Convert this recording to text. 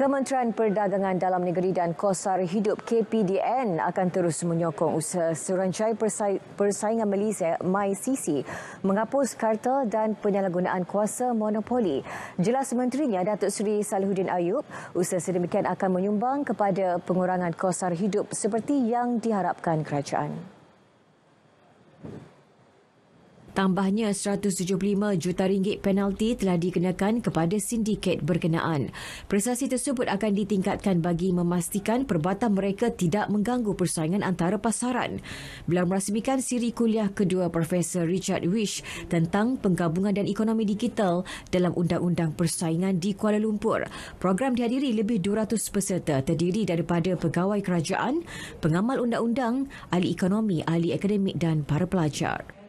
Kementerian Perdagangan Dalam Negeri dan Kosar Hidup KPDN akan terus menyokong usaha serancai persaingan Malaysia MyCC menghapus kartel dan penyalahgunaan kuasa monopoli. Jelas Menterinya Datuk Seri Salahuddin Ayub, usaha sedemikian akan menyumbang kepada pengurangan kosar hidup seperti yang diharapkan kerajaan tambahnya 175 juta ringgit penalti telah dikenakan kepada sindiket berkenaan. Prestasi tersebut akan ditingkatkan bagi memastikan perbatan mereka tidak mengganggu persaingan antara pasaran. Beliau merasmikan siri kuliah kedua Profesor Richard Wish tentang penggabungan dan ekonomi digital dalam undang-undang persaingan di Kuala Lumpur. Program dihadiri lebih 200 peserta terdiri daripada pegawai kerajaan, pengamal undang-undang, ahli ekonomi, ahli akademik dan para pelajar.